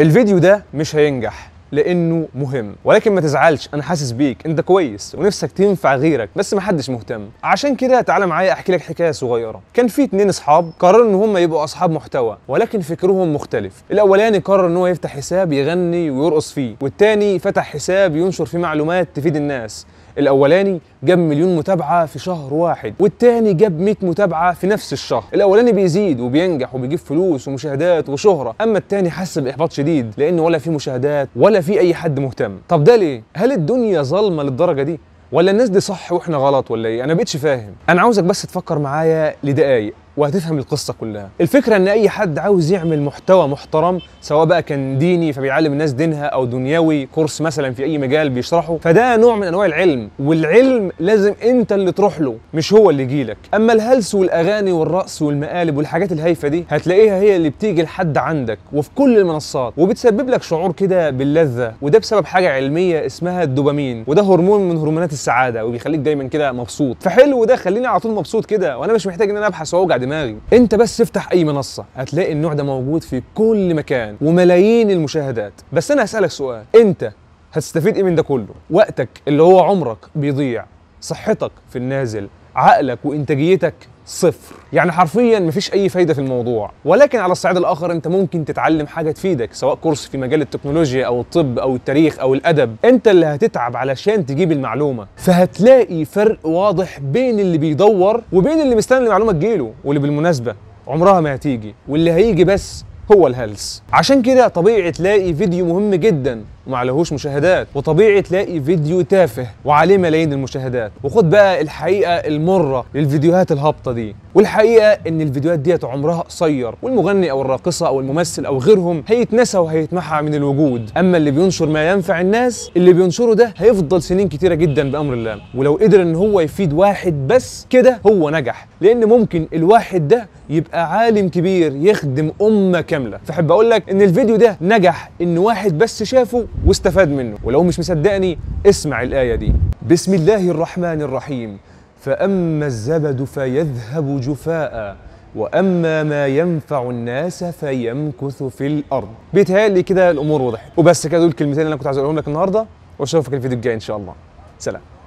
الفيديو ده مش هينجح لانه مهم ولكن ما تزعلش انا حاسس بيك انت كويس ونفسك تنفع غيرك بس محدش مهتم عشان كده تعالى معايا احكي لك حكايه صغيره كان في اتنين اصحاب قرروا ان هم يبقوا اصحاب محتوى ولكن فكرهم مختلف الاولاني قرر ان هو يفتح حساب يغني ويرقص فيه والتاني فتح حساب ينشر فيه معلومات تفيد الناس الاولاني جاب مليون متابعه في شهر واحد والتاني جاب 100 متابعه في نفس الشهر الاولاني بيزيد وبينجح وبيجيب فلوس ومشاهدات وشهره اما التاني حس باحباط شديد لانه ولا في مشاهدات ولا في اي حد مهتم طب ده ليه هل الدنيا ظالمه للدرجه دي ولا الناس دي صح واحنا غلط ولا ايه انا بقتش فاهم انا عاوزك بس تفكر معايا لدقايق وهتفهم القصه كلها الفكره ان اي حد عاوز يعمل محتوى محترم سواء بقى كان ديني فبيعلم الناس دينها او دنيوي كورس مثلا في اي مجال بيشرحه فده نوع من انواع العلم والعلم لازم انت اللي تروح له مش هو اللي يجيلك اما الهلس والاغاني والرقص والمقالب والحاجات الهايفه دي هتلاقيها هي اللي بتيجي لحد عندك وفي كل المنصات وبتسبب لك شعور كده باللذه وده بسبب حاجه علميه اسمها الدوبامين وده هرمون من هرمونات السعاده وبيخليك دايما كده مبسوط فحلو ده خليني على طول مبسوط كده وانا مش محتاج ان انا ابحث واوجع دماغي انت بس افتح اي منصه هتلاقي النوع ده موجود في كل مكان وملايين المشاهدات بس انا هسالك سؤال انت هتستفيد ايه من ده كله وقتك اللي هو عمرك بيضيع صحتك في النازل عقلك وانتاجيتك صفر يعني حرفيا مفيش اي فايده في الموضوع ولكن على الصعيد الاخر انت ممكن تتعلم حاجه تفيدك سواء كورس في مجال التكنولوجيا او الطب او التاريخ او الادب انت اللي هتتعب علشان تجيب المعلومه فهتلاقي فرق واضح بين اللي بيدور وبين اللي مستني المعلومه تجيله واللي بالمناسبه عمرها ما هتيجي واللي هيجي بس هو الهلس عشان كده طبيعي تلاقي فيديو مهم جدا وما عليهوش مشاهدات وطبيعي تلاقي فيديو تافه وعليه ملايين المشاهدات وخد بقى الحقيقه المره للفيديوهات الهابطه دي والحقيقه ان الفيديوهات ديت عمرها قصير والمغني او الراقصه او الممثل او غيرهم هيتنسى وهيتمحى من الوجود اما اللي بينشر ما ينفع الناس اللي بينشره ده هيفضل سنين كتيره جدا بامر الله ولو قدر ان هو يفيد واحد بس كده هو نجح لان ممكن الواحد ده يبقى عالم كبير يخدم امه كامله فحب اقول لك ان الفيديو ده نجح ان واحد بس شافه واستفاد منه ولو مش مصدقني اسمع الآية دي بسم الله الرحمن الرحيم فأما الزبد فيذهب جفاء واما ما ينفع الناس فيمكث في الارض بيتهيألي كده الامور وضحت وبس كده دول الكلمتين اللي انا كنت عايز اقولهم لك النهارده واشوفك الفيديو الجاي ان شاء الله سلام